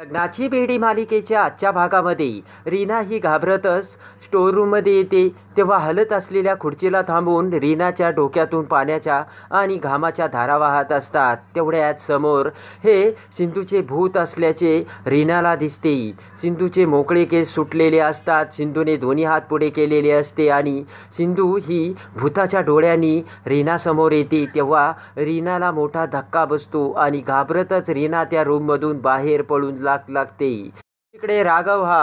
लग्नाची बेडी मालिकेच्या आजच्या भागामध्ये रीना ही घाबरतच रूममध्ये येते तेव्हा हलत असलेल्या खुर्चीला थांबून रीनाच्या डोक्यातून पाण्याच्या आणि घामाच्या धारा वाहत असतात तेवढ्याच समोर हे सिंधूचे भूत असल्याचे रीनाला दिसते सिंधूचे मोकळे केस सुटलेले असतात सिंधूने दोन्ही हात पुढे केलेले असते आणि सिंधू ही भूताच्या डोळ्यांनी रीनासमोर येते तेव्हा रीनाला मोठा धक्का बसतो आणि घाबरतच रीना त्या रूममधून बाहेर पडून लागते इकडे राघव हा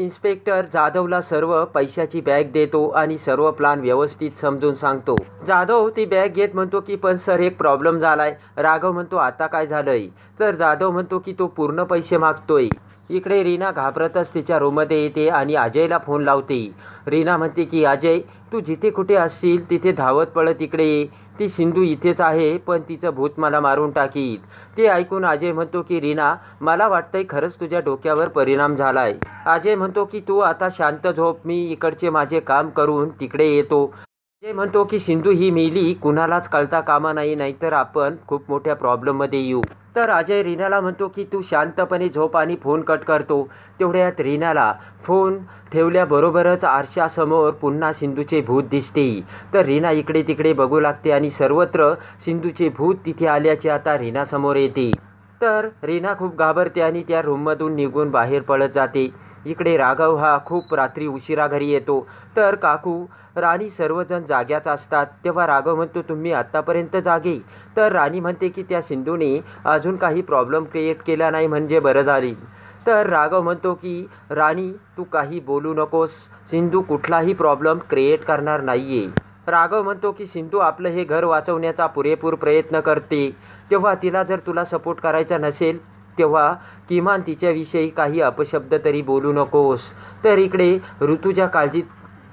इन्स्पेक्टर जाधवला सर्व पैशाची बॅग देतो आणि सर्व प्लान व्यवस्थित समजून सांगतो जाधव ती बॅग घेत म्हणतो की पण सर एक प्रॉब्लेम झालाय राघव म्हणतो आता काय झालंय तर जाधव म्हणतो की तो पूर्ण पैसे मागतोय इकडे रीना घाबरतच तिच्या रूममध्ये येते आणि अजयला फोन लावते रीना म्हणते की अजय तू जिथे कुठे असशील तिथे धावत पळत इकडे ये ती सिंधू इथेच आहे पण तिचं भूत मला मारून टाकील ते ऐकून अजय म्हणतो की रीना मला वाटतंय खरंच तुझ्या डोक्यावर परिणाम झालाय अजय म्हणतो की तू आता शांत झोप मी इकडचे माझे काम करून तिकडे येतो अजय म्हणतो की सिंधू ही मेली कुणालाच कळता कामा नाही नाहीतर आपण खूप मोठ्या प्रॉब्लेममध्ये येऊ तर अजय रीनाला म्हणतो की तू शांतपणे झोप आणि फोन कट करतो तेवढ्यात रीनाला फोन ठेवल्याबरोबरच आरशासमोर पुन्हा सिंधूचे भूत दिसते तर रीना इकडे तिकडे बघू लागते आणि सर्वत्र सिंधूचे भूत तिथे आल्याचे आता रीनासमोर येते तर रीना खूप घाबरते आणि त्या रूममधून निघून बाहेर पडत जाते इकडे राघव हा खूप रात्री उशिरा घरी येतो तर काकू राणी सर्वजण जाग्याच असतात तेव्हा राघव म्हणतो तुम्ही आत्तापर्यंत जागे तर राणी म्हणते की त्या सिंधूने अजून काही प्रॉब्लेम क्रिएट केला नाही म्हणजे बरं झाली तर राघव म्हणतो की राणी तू काही बोलू नकोस सिंधू कुठलाही प्रॉब्लेम क्रिएट करणार नाही आहे राघव म्हणतो की सिंधू आपलं हे घर वाचवण्याचा पुरेपूर प्रयत्न करते तेव्हा तिला जर तुला सपोर्ट करायचा नसेल तेव्हा किमान तिच्याविषयी काही अपशब्द तरी बोलू नकोस तर इकडे ऋतूच्या काळजीत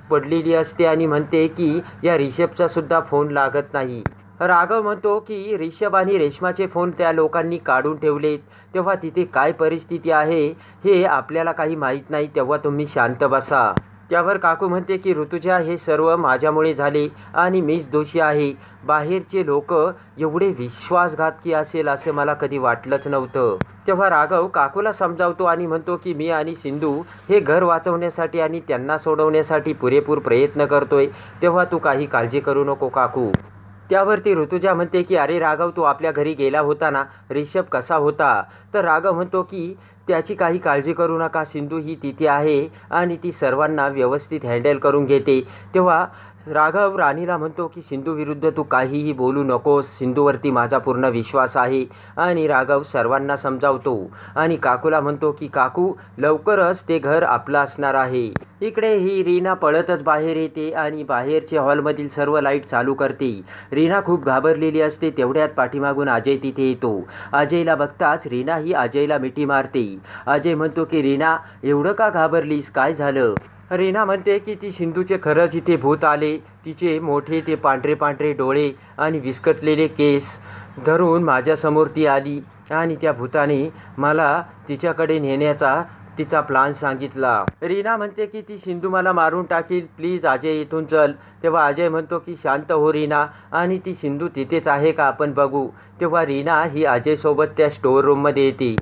पडलेली असते आणि म्हणते की या रिषभचा सुद्धा फोन लागत नाही राघव म्हणतो की रिषभ आणि रेश्माचे फोन त्या लोकांनी काढून ठेवलेत तेव्हा तिथे काय परिस्थिती आहे हे आपल्याला काही माहीत नाही तेव्हा तुम्ही शांत बसा त्यावर काकू म्हणते की ऋतुजा हे सर्व माझ्यामुळे झाले आणि मीच दोषी आहे बाहेरचे लोक एवढे विश्वासघातकी असेल असं मला कधी वाटलंच नव्हतं तेव्हा राघव काकूला समजावतो आणि म्हणतो की मी आणि सिंधू हे घर वाचवण्यासाठी आणि त्यांना सोडवण्यासाठी पुरेपूर प्रयत्न करतोय तेव्हा तू काही काळजी करू नको काकू त्यावरती ऋतुजा म्हणते की अरे राघव तू आपल्या घरी गेला होता ना रिषभ कसा होता तर राघव म्हणतो की त्याची काही काळजी करू नका सिंधू ही तिथे आहे आणि ती सर्वांना व्यवस्थित हँडल करून घेते तेव्हा राघव राणीला म्हणतो की सिंधू विरुद्ध तू काहीही बोलू नकोस सिंधूवरती माझा पूर्ण विश्वास आहे आणि राघव सर्वांना समजावतो आणि काकूला म्हणतो की काकू लवकरच ते घर आपलं असणार आहे इकडे ही रीना पळतच बाहेर येते आणि बाहेरचे हॉलमधील सर्व लाईट चालू करते रीना खूप घाबरलेली असते तेवढ्यात पाठीमागून अजय तिथे येतो अजयला बघताच रीना ही अजयला मिठी मारते अजय म्हणतो की रीना एवढं का घाबरलीस काय झालं रीना म्हणते की ती सिंधूचे खरंच इथे भूत आले तिचे मोठे ते पांढरे पांढरे डोळे आणि विस्कटलेले केस धरून माझ्यासमोर ती आली आणि त्या भूताने मला तिच्याकडे नेण्याचा तिचा प्लान सांगितला रीना म्हणते की ती सिंधू मला मारून टाकील प्लीज अजय इथून चल तेव्हा अजय म्हणतो की शांत हो रीना आणि ती सिंधू तिथेच आहे का आपण बघू तेव्हा रीना ही अजयसोबत त्या स्टोअर रूममध्ये येते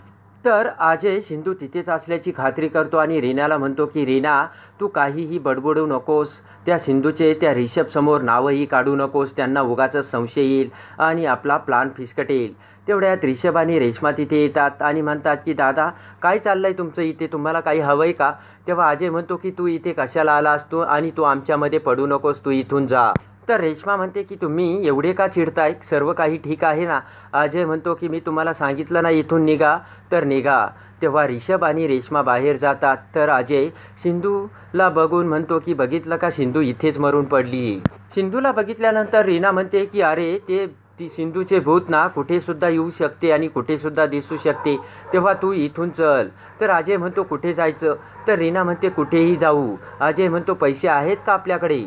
तर अजय सिंधू तिथेच असल्याची खात्री करतो आणि रीनाला म्हणतो की रीना तू काहीही बडबडू नकोस त्या सिंधूचे त्या रिषभसमोर नावंही काढू नकोस त्यांना उगाचा संशय येईल आणि आपला प्लान फिसकटेल तेवढ्यात रिषभ आणि रेश्मा तिथे येतात आणि म्हणतात की दादा काय चाललं आहे तुमचं इथे तुम्हाला काही हवं आहे का तेव्हा अजय म्हणतो की तू इथे कशाला आलास तू आणि तू आमच्यामध्ये पडू नकोस तू इथून जा तर रेश्मा म्हणते की तुम्ही एवढे का चिडताय सर्व काही ठीक आहे ना अजय म्हणतो की मी तुम्हाला सांगितलं ना इथून निघा तर निघा तेव्हा रिषभ आणि रेश्मा बाहेर जातात तर अजय सिंधूला बघून म्हणतो की बघितलं का सिंधू इथेच मरून पडली सिंधूला बघितल्यानंतर रीना म्हणते की अरे ते ती सिंधूचे भूत ना कुठेसुद्धा येऊ शकते आणि कुठेसुद्धा दिसू शकते तेव्हा तू इथून चल तर अजय म्हणतो कुठे जायचं तर रीना म्हणते कुठेही जाऊ अजय म्हणतो पैसे आहेत का आपल्याकडे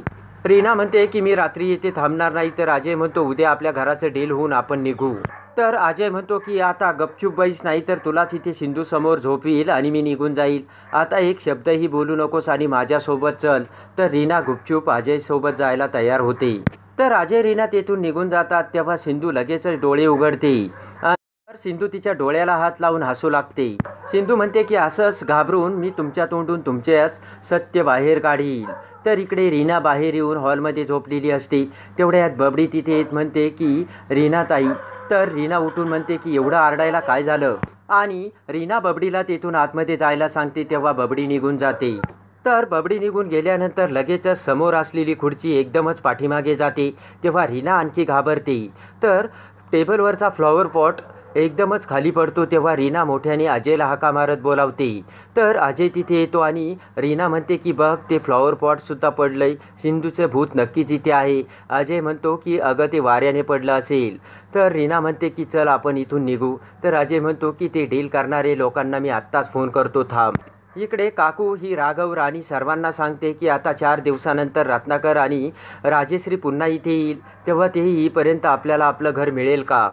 रीना म्हणते की मी रात्री येथे थांबणार नाही तर अजय म्हणतो उद्या आपल्या घराचं डील होऊन आपण निघू तर अजय म्हणतो की आता गपचूप बैस नाही तर तुलाच इथे सिंधू समोर झोप येईल आणि मी निघून जाईल आता एक शब्दही बोलू नकोस आणि माझ्यासोबत चल तर रीना गुपचूप अजयसोबत जायला तयार होते तर अजय रीना तेथून निघून जातात तेव्हा सिंधू लगेचच डोळे उघडते तर सिंधू तिच्या डोळ्याला हात लावून हसू लागते सिंधू म्हणते की असंच घाबरून मी तुमच्या तोंडून तुमचेच सत्य बाहेर काढील तर इकडे रीना बाहेर येऊन हॉलमध्ये झोपलेली असते तेवढ्यात बबडी तिथे येत म्हणते की रीना ताई तर रीना उठून म्हणते की एवढं आरडायला काय झालं आणि रीना बबडीला तेथून आतमध्ये जायला सांगते तेव्हा बबडी निघून जाते तर बबडी निघून गेल्यानंतर लगेचच समोर असलेली खुर्ची एकदमच पाठीमागे जाते तेव्हा रीना आणखी घाबरते तर टेबलवरचा फ्लॉवर पॉट एकदमच खाली पडतो तेव्हा रीना मोठ्याने अजयला हाका मारत बोलावते तर अजय तिथे येतो आणि रीना म्हणते की बघ ते फ्लॉवर पॉटसुद्धा पडलंय सिंधूचं भूत नक्कीच इथे आहे अजय म्हणतो की अगं ते वाऱ्याने पडलं असेल तर रीना म्हणते की चल आपण इथून निघू तर अजय म्हणतो की ते डील करणारे लोकांना मी आत्ताच फोन करतो थांब इकडे काकू ही राघव राणी सर्वांना सांगते की आता चार दिवसानंतर रत्नाकर आणि राजेश्री पुन्हा इथे येईल तेव्हा तेही इथपर्यंत आपल्याला आपलं घर मिळेल का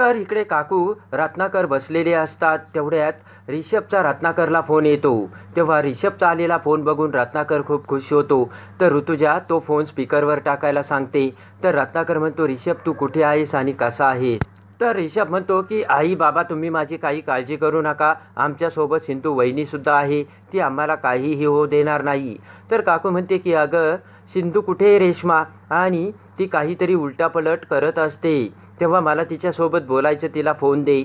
तर इकडे काकू रत्नाकर बसलेले असतात तेवढ्यात रिषभचा रत्नाकरला फोन येतो तेव्हा रिषभचा आलेला फोन बघून रत्नाकर खूप खुश होतो तर ऋतुजा तो फोन स्पीकरवर टाकायला सांगते तर रत्नाकर म्हणतो रिषभ तू कुठे आहेस आणि कसा आहेस तर रिषभ म्हणतो की आई बाबा तुम्ही माझी काही काळजी करू नका आमच्यासोबत सिंधू वहिनीसुद्धा आहे ती आम्हाला काहीही होऊ देणार नाही तर काकू म्हणते की अगं सिंधू कुठे रेश्मा आणि ती काहीतरी उलटापलट करत असते तेव्हा मला तिच्यासोबत बोलायचं तिला फोन दे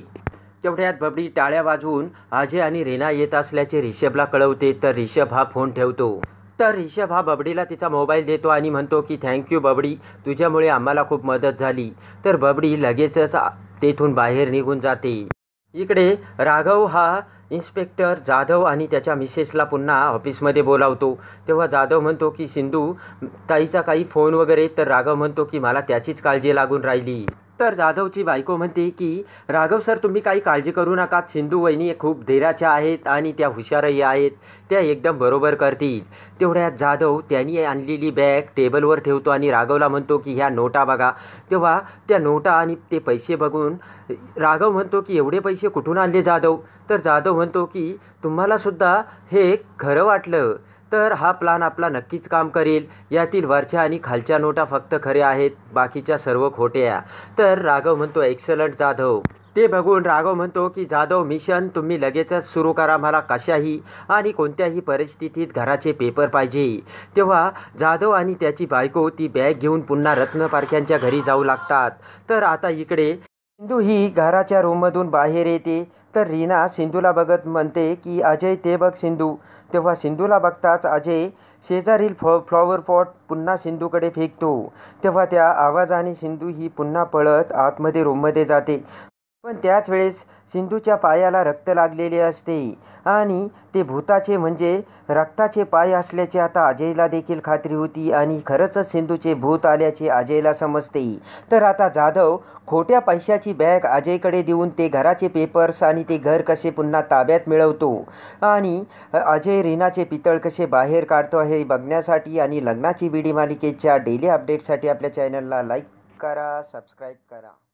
तेवढ्यात बबडी टाळ्या वाजवून आजे आणि रेना येत असल्याचे रिषभला कळवते तर रिषभ हा फोन ठेवतो तर रिषभ हा बबडीला तिचा मोबाईल देतो आणि म्हणतो की थँक्यू बबडी तुझ्यामुळे आम्हाला खूप मदत झाली तर बबडी लगेचच तेथून बाहेर निघून जाते इकडे राघव हा इन्स्पेक्टर जाधव आणि त्याच्या मिसेसला पुन्हा ऑफिसमध्ये बोलावतो तेव्हा जाधव म्हणतो की सिंधू ताईचा काही फोन वगैरे तर राघव म्हणतो की मला त्याचीच काळजी लागून राहिली तर जाधवची बायको म्हणते की राघव सर तुम्ही काही काळजी करू नका सिंधू वहिनी खूप धैर्याच्या आहेत आणि त्या हुशारही आहेत त्या एकदम बरोबर करतील तेवढ्यात जाधव त्यांनी आणलेली बॅग टेबलवर ठेवतो आणि राघवला म्हणतो की ह्या नोटा बघा तेव्हा त्या नोटा आणि ते पैसे बघून राघव म्हणतो की एवढे पैसे कुठून आणले जाधव तर जाधव म्हणतो की तुम्हालासुद्धा हे खरं वाटलं तर हा प्लान आपला नक्कीच काम करेल यातील वरच्या आणि खालच्या नोटा फक्त खरे आहेत बाकीच्या सर्व खोट्या तर राघव म्हणतो एक्सलंट जाधव ते बघून राघव म्हणतो की जाधव मिशन तुम्ही लगेचच सुरू करा मला कशाही आणि कोणत्याही परिस्थितीत घराचे पेपर पाहिजे तेव्हा जाधव आणि त्याची बायको ती बॅग घेऊन पुन्हा रत्नपारख्यांच्या घरी जाऊ लागतात तर आता इकडे सिंधू ही घराच्या रूममधून बाहेर येते तर रीना सिंधूला बघत म्हणते की अजय ते बघ सिंधू तेव्हा सिंधूला बघताच अजय शेजारील फ्लॉ फ्लॉवर पॉट पुन्हा सिंधूकडे फेकतो तेव्हा त्या आवाजाने सिंधू ही पुन्हा पळत आतमध्ये रूममध्ये जाते पण त्याच वेळेस सिंधूच्या पायाला रक्त लागलेले असते आणि ते भूताचे म्हणजे रक्ताचे पाय असल्याचे आता अजयला देखील खात्री होती आणि खरंच सिंधूचे भूत आल्याचे अजयला समजते तर आता जाधव खोट्या पैशाची बॅग अजयकडे देऊन ते घराचे पेपर्स आणि ते घर कसे पुन्हा ताब्यात मिळवतो आणि अजय रीनाचे पितळ कसे बाहेर काढतो हे बघण्यासाठी आणि लग्नाची बीडी मालिकेच्या डेली अपडेटसाठी आपल्या चॅनलला लाईक करा सबस्क्राईब करा